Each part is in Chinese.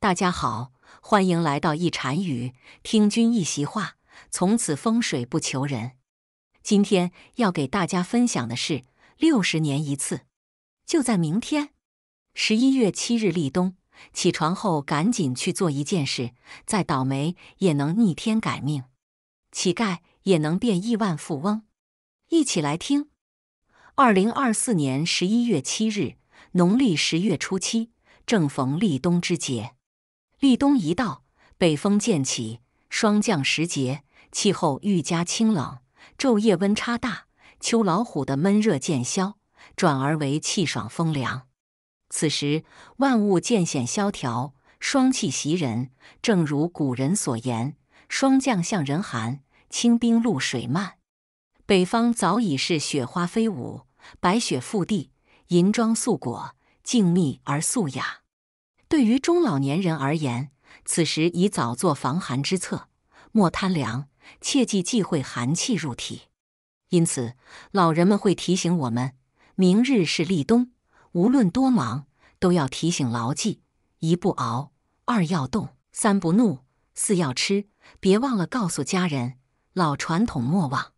大家好，欢迎来到一禅语，听君一席话，从此风水不求人。今天要给大家分享的是六十年一次，就在明天，十一月七日立冬。起床后赶紧去做一件事，再倒霉也能逆天改命，乞丐也能变亿万富翁。一起来听。二零二四年十一月七日，农历十月初七，正逢立冬之节。立冬一到，北风渐起，霜降时节，气候愈加清冷，昼夜温差大。秋老虎的闷热渐消，转而为气爽风凉。此时万物渐显萧条，霜气袭人。正如古人所言：“霜降向人寒，清冰露水漫。”北方早已是雪花飞舞，白雪覆地，银装素裹，静谧而素雅。对于中老年人而言，此时宜早做防寒之策，莫贪凉，切忌忌讳寒气入体。因此，老人们会提醒我们：明日是立冬，无论多忙，都要提醒牢记：一不熬，二要动，三不怒，四要吃。别忘了告诉家人，老传统莫忘。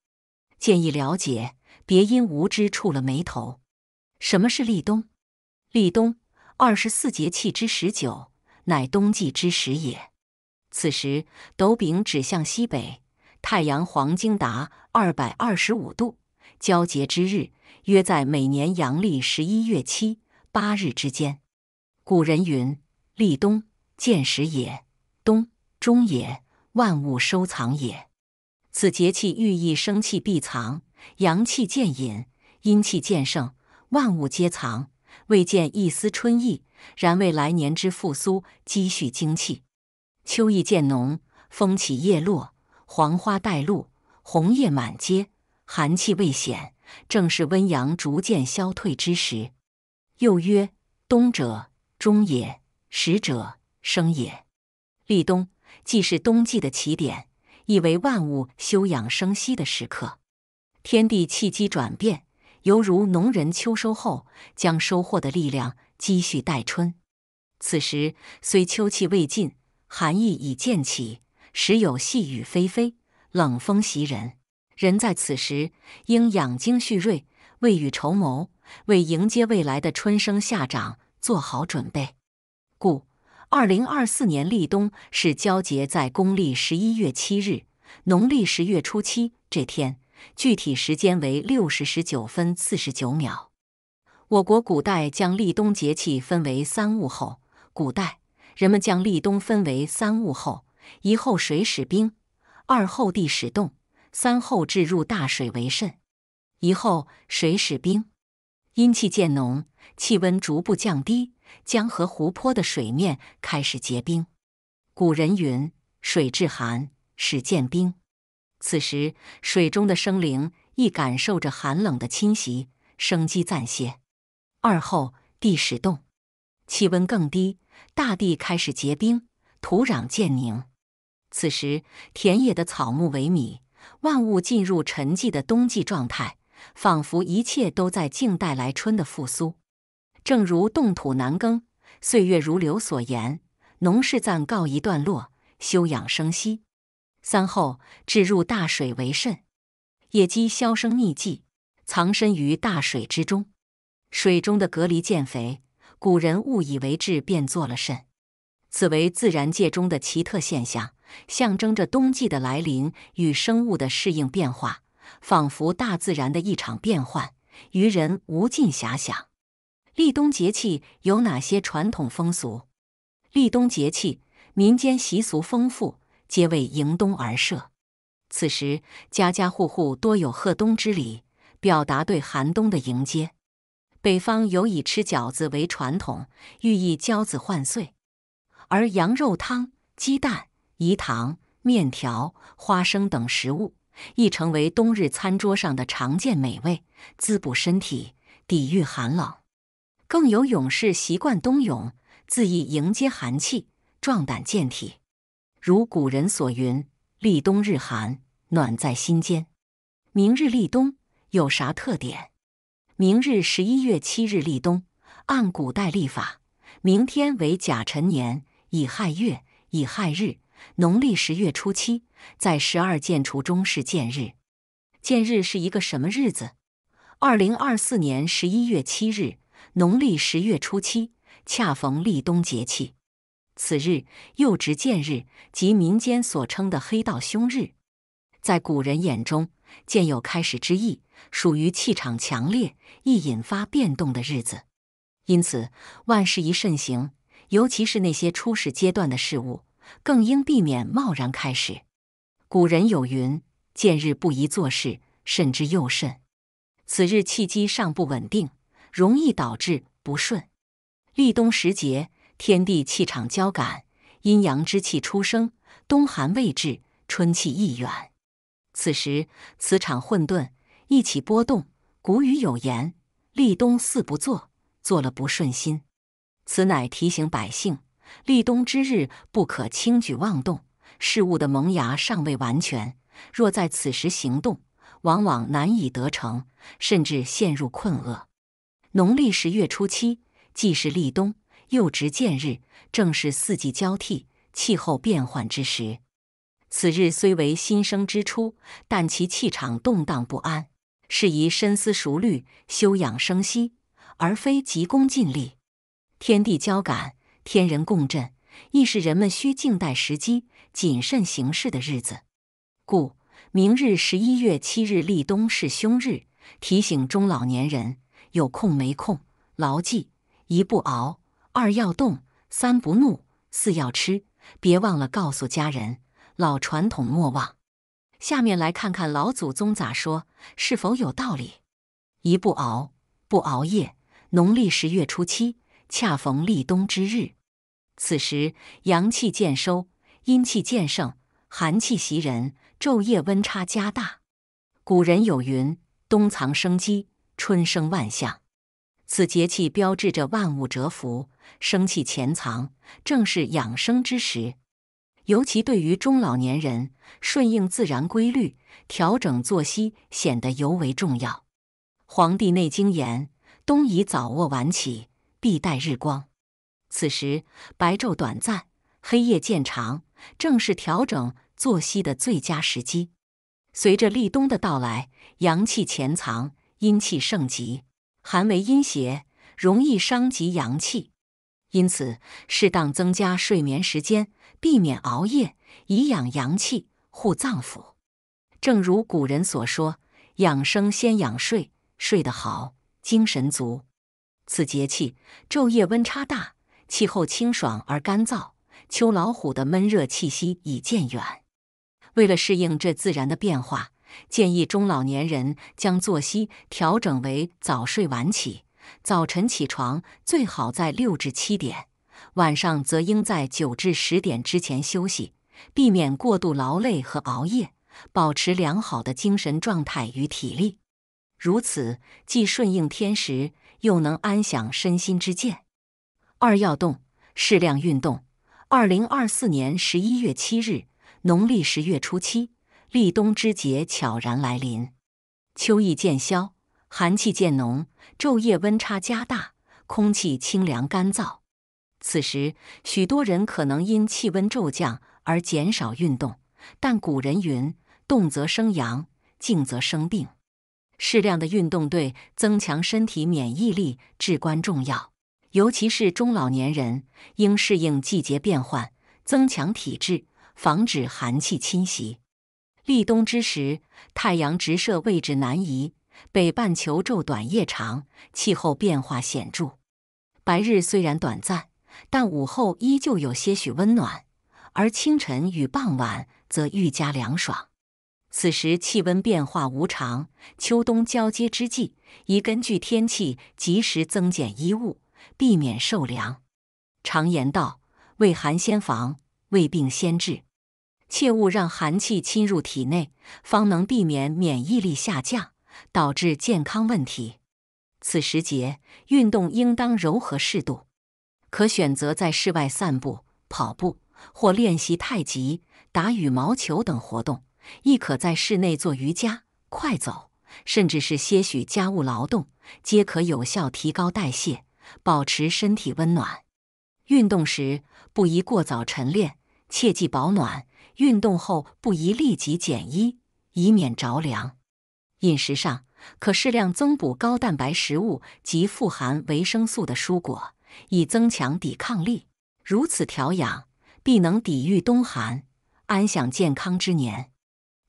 建议了解，别因无知触了眉头。什么是立冬？立冬。二十四节气之十九，乃冬季之始也。此时斗柄指向西北，太阳黄经达二百二十五度。交节之日，约在每年阳历十一月七、八日之间。古人云：“立冬，见时也，冬，终也，万物收藏也。”此节气寓意生气必藏，阳气渐隐，阴气渐盛，万物皆藏。未见一丝春意，然为来年之复苏积蓄精气。秋意渐浓，风起叶落，黄花带露，红叶满街，寒气未显，正是温阳逐渐消退之时。又曰：“冬者终也，始者生也。”立冬既是冬季的起点，亦为万物休养生息的时刻，天地气机转变。犹如农人秋收后将收获的力量积蓄待春，此时虽秋气未尽，寒意已渐起，时有细雨霏霏，冷风袭人。人在此时应养精蓄锐，未雨绸缪，为迎接未来的春生夏长做好准备。故二零二四年立冬是交节在公历十一月七日，农历十月初七这天。具体时间为六时十九分四十九秒。我国古代将立冬节气分为三物候。古代人们将立冬分为三物候：一候水始冰，二后地始冻，三后置入大水为肾。一候水始冰，阴气渐浓，气温逐步降低，江河湖泊的水面开始结冰。古人云：“水至寒始见冰。”此时，水中的生灵亦感受着寒冷的侵袭，生机暂歇。二后，地始冻，气温更低，大地开始结冰，土壤渐凝。此时，田野的草木萎靡，万物进入沉寂的冬季状态，仿佛一切都在静待来春的复苏。正如“冻土难耕，岁月如流”所言，农事暂告一段落，休养生息。三后置入大水为肾，野鸡销声匿迹，藏身于大水之中。水中的隔离见肥，古人误以为至，便做了肾。此为自然界中的奇特现象，象征着冬季的来临与生物的适应变化，仿佛大自然的一场变幻，予人无尽遐想。立冬节气有哪些传统风俗？立冬节气民间习俗丰富。皆为迎冬而设，此时家家户户多有贺冬之礼，表达对寒冬的迎接。北方有以吃饺子为传统，寓意交子换岁；而羊肉汤、鸡蛋、饴糖、面条、花生等食物亦成为冬日餐桌上的常见美味，滋补身体，抵御寒冷。更有勇士习惯冬泳，自意迎接寒气，壮胆健体。如古人所云：“立冬日寒，暖在心间。”明日立冬有啥特点？明日十一月七日立冬，按古代历法，明天为甲辰年乙亥月乙亥日，农历十月初七，在十二建除中是建日。建日是一个什么日子？二零二四年十一月七日，农历十月初七，恰逢立冬节气。此日又值建日，即民间所称的“黑道凶日”。在古人眼中，建有开始之意，属于气场强烈、易引发变动的日子。因此，万事宜慎行，尤其是那些初始阶段的事物，更应避免贸然开始。古人有云：“建日不宜做事，慎之又慎。”此日气机尚不稳定，容易导致不顺。立冬时节。天地气场交感，阴阳之气初生。冬寒未至，春气亦远。此时磁场混沌，一起波动。古语有言：“立冬四不作，做了不顺心。”此乃提醒百姓：立冬之日不可轻举妄动，事物的萌芽尚未完全，若在此时行动，往往难以得成，甚至陷入困厄。农历十月初七，既是立冬。又值见日，正是四季交替、气候变幻之时。此日虽为新生之初，但其气场动荡不安，适宜深思熟虑、休养生息，而非急功近利。天地交感，天人共振，亦是人们需静待时机、谨慎行事的日子。故明日十一月七日立冬是凶日，提醒中老年人有空没空，牢记一步熬。二要动，三不怒，四要吃，别忘了告诉家人，老传统莫忘。下面来看看老祖宗咋说，是否有道理？一不熬，不熬夜。农历十月初七，恰逢立冬之日，此时阳气渐收，阴气渐盛，寒气袭人，昼夜温差加大。古人有云：“冬藏生机，春生万象。”此节气标志着万物蛰伏，生气潜藏，正是养生之时。尤其对于中老年人，顺应自然规律，调整作息显得尤为重要。《黄帝内经》言：“冬宜早卧晚起，必待日光。”此时白昼短暂，黑夜渐长，正是调整作息的最佳时机。随着立冬的到来，阳气潜藏，阴气盛极。寒为阴邪，容易伤及阳气，因此适当增加睡眠时间，避免熬夜，以养阳气、护脏腑。正如古人所说：“养生先养睡，睡得好，精神足。”此节气昼夜温差大，气候清爽而干燥，秋老虎的闷热气息已渐远。为了适应这自然的变化。建议中老年人将作息调整为早睡晚起，早晨起床最好在六至七点，晚上则应在九至十点之前休息，避免过度劳累和熬夜，保持良好的精神状态与体力。如此既顺应天时，又能安享身心之健。二要动，适量运动。二零二四年十一月七日，农历十月初七。立冬之节悄然来临，秋意渐消，寒气渐浓，昼夜温差加大，空气清凉干燥。此时，许多人可能因气温骤降而减少运动，但古人云：“动则生阳，静则生病。”适量的运动对增强身体免疫力至关重要，尤其是中老年人，应适应季节变换，增强体质，防止寒气侵袭。立冬之时，太阳直射位置南移，北半球昼短夜长，气候变化显著。白日虽然短暂，但午后依旧有些许温暖，而清晨与傍晚则愈加凉爽。此时气温变化无常，秋冬交接之际，宜根据天气及时增减衣物，避免受凉。常言道：“未寒先防，未病先治。”切勿让寒气侵入体内，方能避免免疫力下降导致健康问题。此时节，运动应当柔和适度，可选择在室外散步、跑步或练习太极、打羽毛球等活动；亦可在室内做瑜伽、快走，甚至是些许家务劳动，皆可有效提高代谢，保持身体温暖。运动时不宜过早晨练，切记保暖。运动后不宜立即减衣，以免着凉。饮食上可适量增补高蛋白食物及富含维生素的蔬果，以增强抵抗力。如此调养，必能抵御冬寒，安享健康之年。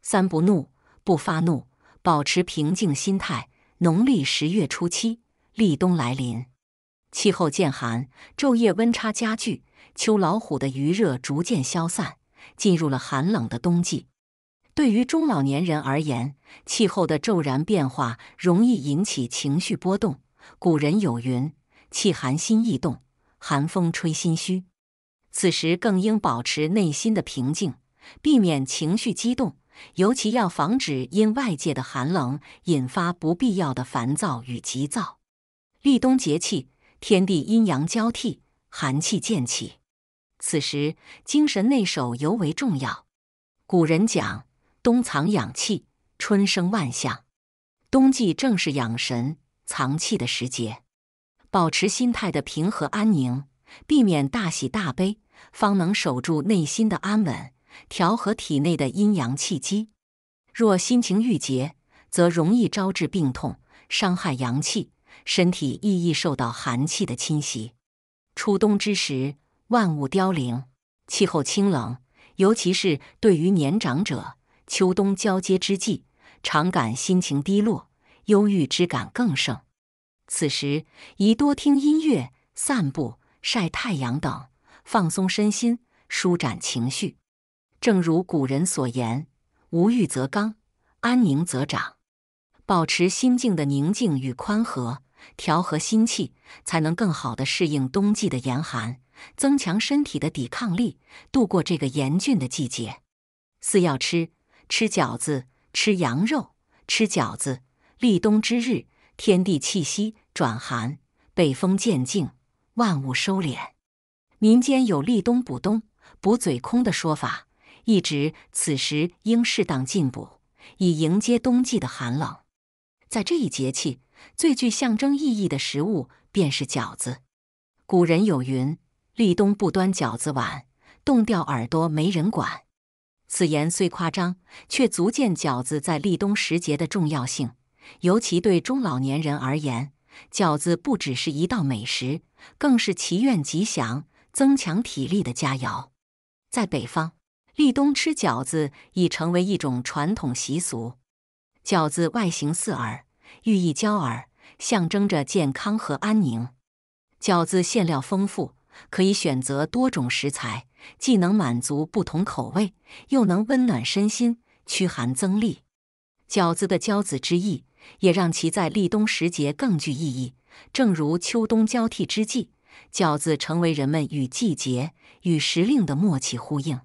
三不怒，不发怒，保持平静心态。农历十月初七，立冬来临，气候渐寒，昼夜温差加剧，秋老虎的余热逐渐消散。进入了寒冷的冬季，对于中老年人而言，气候的骤然变化容易引起情绪波动。古人有云：“气寒心易动，寒风吹心虚。”此时更应保持内心的平静，避免情绪激动，尤其要防止因外界的寒冷引发不必要的烦躁与急躁。立冬节气，天地阴阳交替，寒气渐起。此时，精神内守尤为重要。古人讲：“冬藏养气，春生万象。”冬季正是养神藏气的时节，保持心态的平和安宁，避免大喜大悲，方能守住内心的安稳，调和体内的阴阳气机。若心情郁结，则容易招致病痛，伤害阳气，身体亦易受到寒气的侵袭。初冬之时。万物凋零，气候清冷，尤其是对于年长者，秋冬交接之际，常感心情低落，忧郁之感更盛。此时宜多听音乐、散步、晒太阳等，放松身心，舒展情绪。正如古人所言：“无欲则刚，安宁则长。”保持心境的宁静与宽和，调和心气，才能更好地适应冬季的严寒。增强身体的抵抗力，度过这个严峻的季节。四要吃：吃饺子，吃羊肉，吃饺子。立冬之日，天地气息转寒，北风渐静，万物收敛。民间有“立冬补冬，补嘴空”的说法，一直此时应适当进补，以迎接冬季的寒冷。在这一节气，最具象征意义的食物便是饺子。古人有云。立冬不端饺子碗，冻掉耳朵没人管。此言虽夸张，却足见饺子在立冬时节的重要性。尤其对中老年人而言，饺子不只是一道美食，更是祈愿吉祥、增强体力的佳肴。在北方，立冬吃饺子已成为一种传统习俗。饺子外形似耳，寓意“娇耳”，象征着健康和安宁。饺子馅料丰富。可以选择多种食材，既能满足不同口味，又能温暖身心、驱寒增力。饺子的“饺子”之意，也让其在立冬时节更具意义。正如秋冬交替之际，饺子成为人们与季节、与时令的默契呼应。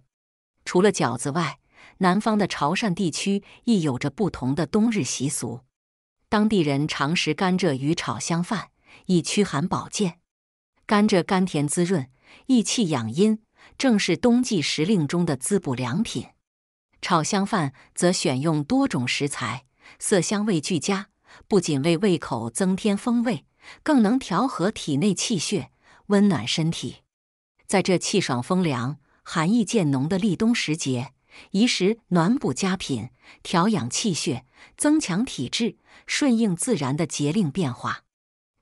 除了饺子外，南方的潮汕地区亦有着不同的冬日习俗。当地人常食甘蔗与炒香饭，以驱寒保健。甘蔗甘甜滋润，益气养阴，正是冬季时令中的滋补良品。炒香饭则选用多种食材，色香味俱佳，不仅为胃口增添风味，更能调和体内气血，温暖身体。在这气爽风凉、寒意渐浓的立冬时节，宜食暖补佳品，调养气血，增强体质，顺应自然的节令变化。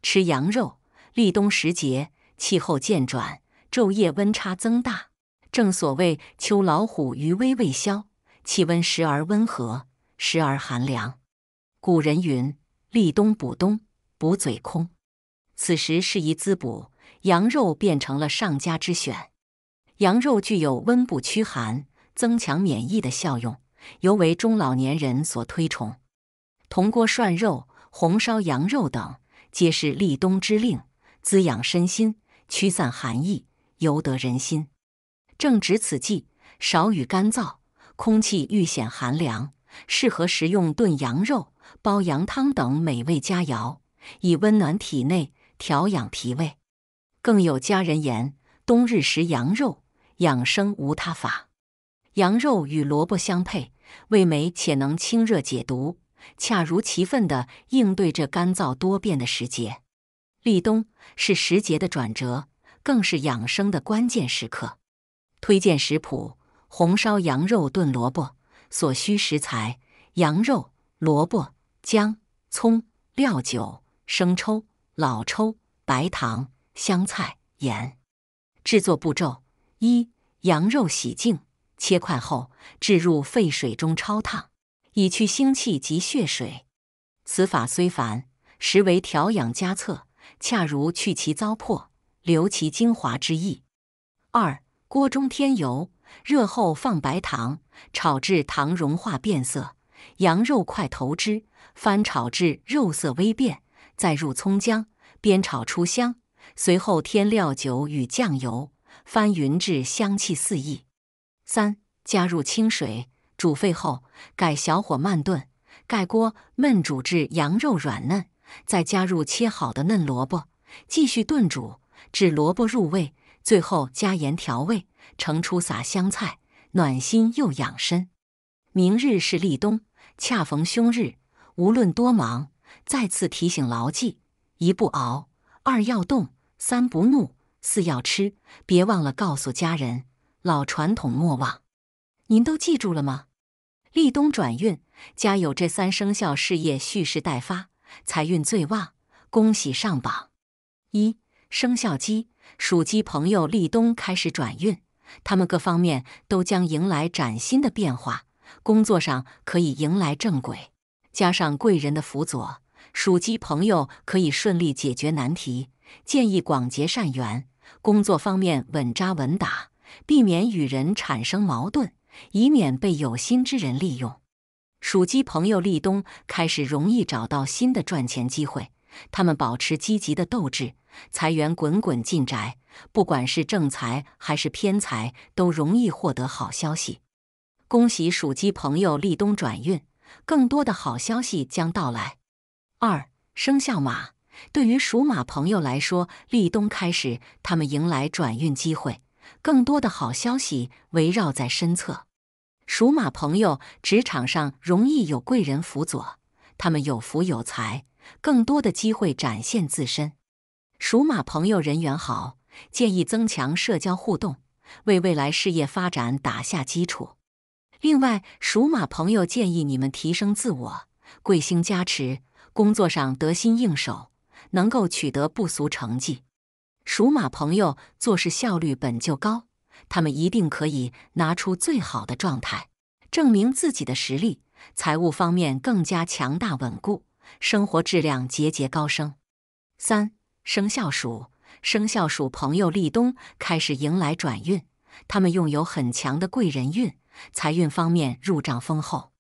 吃羊肉，立冬时节。气候渐转，昼夜温差增大，正所谓秋老虎余威未消，气温时而温和，时而寒凉。古人云：“立冬补冬，补嘴空。”此时适宜滋补，羊肉变成了上佳之选。羊肉具有温补驱寒、增强免疫的效用，尤为中老年人所推崇。铜锅涮肉、红烧羊肉等，皆是立冬之令，滋养身心。驱散寒意，尤得人心。正值此季，少雨干燥，空气愈显寒凉，适合食用炖羊肉、煲羊汤等美味佳肴，以温暖体内，调养脾胃。更有佳人言：冬日食羊肉，养生无他法。羊肉与萝卜相配，味美且能清热解毒，恰如其分的应对这干燥多变的时节。立冬是时节的转折，更是养生的关键时刻。推荐食谱：红烧羊肉炖萝卜。所需食材：羊肉、萝卜、姜、葱、料酒、生抽、老抽、白糖、香菜、盐。制作步骤：一、羊肉洗净切块后，置入沸水中焯烫，以去腥气及血水。此法虽繁，实为调养佳策。恰如去其糟粕，留其精华之意。二、锅中添油，热后放白糖，炒至糖融化变色，羊肉块投之，翻炒至肉色微变，再入葱姜，煸炒出香。随后添料酒与酱油，翻匀至香气四溢。三、加入清水，煮沸后改小火慢炖，盖锅焖煮至羊肉软嫩。再加入切好的嫩萝卜，继续炖煮至萝卜入味，最后加盐调味，盛出撒香菜，暖心又养身。明日是立冬，恰逢凶日，无论多忙，再次提醒牢记：一不熬，二要动，三不怒，四要吃。别忘了告诉家人，老传统莫忘。您都记住了吗？立冬转运，家有这三生肖，事业蓄势待发。财运最旺，恭喜上榜！一生肖鸡，属鸡朋友立冬开始转运，他们各方面都将迎来崭新的变化。工作上可以迎来正轨，加上贵人的辅佐，属鸡朋友可以顺利解决难题。建议广结善缘，工作方面稳扎稳打，避免与人产生矛盾，以免被有心之人利用。属鸡朋友立冬开始容易找到新的赚钱机会，他们保持积极的斗志，财源滚滚进宅。不管是正财还是偏财，都容易获得好消息。恭喜属鸡朋友立冬转运，更多的好消息将到来。二生肖马，对于属马朋友来说，立冬开始他们迎来转运机会，更多的好消息围绕在身侧。属马朋友职场上容易有贵人辅佐，他们有福有财，更多的机会展现自身。属马朋友人缘好，建议增强社交互动，为未来事业发展打下基础。另外，属马朋友建议你们提升自我，贵星加持，工作上得心应手，能够取得不俗成绩。属马朋友做事效率本就高。他们一定可以拿出最好的状态，证明自己的实力。财务方面更加强大稳固，生活质量节节高升。三生肖鼠，生肖鼠朋友立冬开始迎来转运，他们拥有很强的贵人运，财运方面入账丰厚。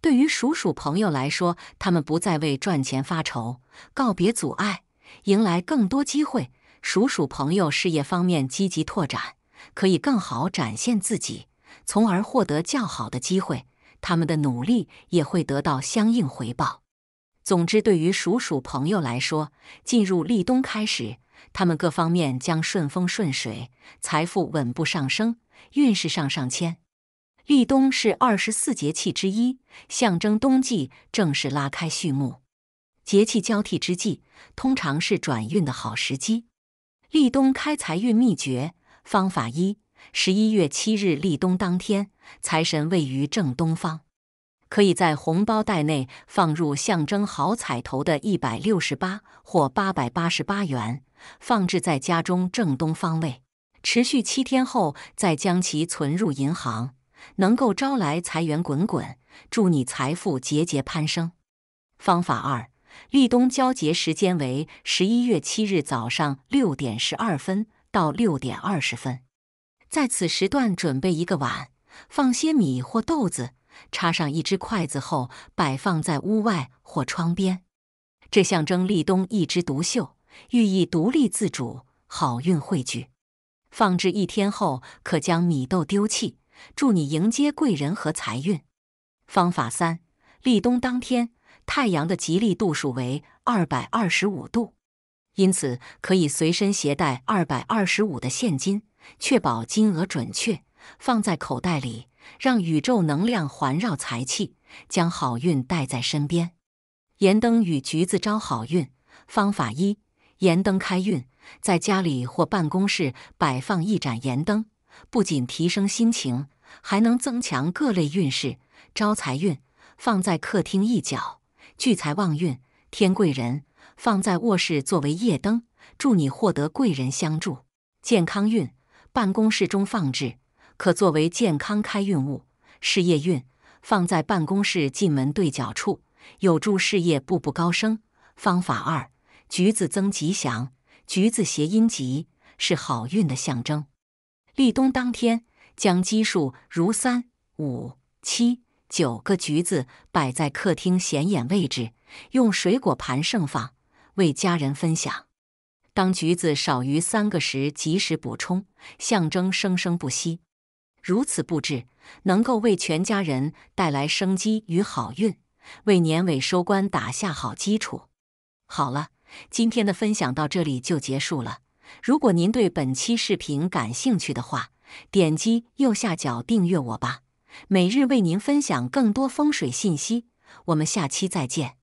对于鼠鼠朋友来说，他们不再为赚钱发愁，告别阻碍，迎来更多机会。鼠鼠朋友事业方面积极拓展。可以更好展现自己，从而获得较好的机会。他们的努力也会得到相应回报。总之，对于属鼠朋友来说，进入立冬开始，他们各方面将顺风顺水，财富稳步上升，运势上上签。立冬是二十四节气之一，象征冬季正式拉开序幕。节气交替之际，通常是转运的好时机。立冬开财运秘诀。方法一：十一月七日立冬当天，财神位于正东方，可以在红包袋内放入象征好彩头的一百六十八或八百八十八元，放置在家中正东方位，持续七天后，再将其存入银行，能够招来财源滚滚，助你财富节节攀升。方法二：立冬交接时间为十一月七日早上六点十二分。到六点二十分，在此时段准备一个碗，放些米或豆子，插上一只筷子后，摆放在屋外或窗边。这象征立冬一枝独秀，寓意独立自主、好运汇聚。放置一天后，可将米豆丢弃，祝你迎接贵人和财运。方法三：立冬当天，太阳的吉利度数为二百二十五度。因此，可以随身携带二百二十五的现金，确保金额准确，放在口袋里，让宇宙能量环绕财气，将好运带在身边。盐灯与橘子招好运方法一：盐灯开运，在家里或办公室摆放一盏盐灯，不仅提升心情，还能增强各类运势，招财运。放在客厅一角，聚财旺运，添贵人。放在卧室作为夜灯，助你获得贵人相助、健康运；办公室中放置，可作为健康开运物、事业运。放在办公室进门对角处，有助事业步步高升。方法二：橘子增吉祥，橘子谐音“吉”，是好运的象征。立冬当天，将奇数如三、五、七、九个橘子摆在客厅显眼位置，用水果盘盛放。为家人分享，当橘子少于三个时，及时补充，象征生生不息。如此布置，能够为全家人带来生机与好运，为年尾收官打下好基础。好了，今天的分享到这里就结束了。如果您对本期视频感兴趣的话，点击右下角订阅我吧，每日为您分享更多风水信息。我们下期再见。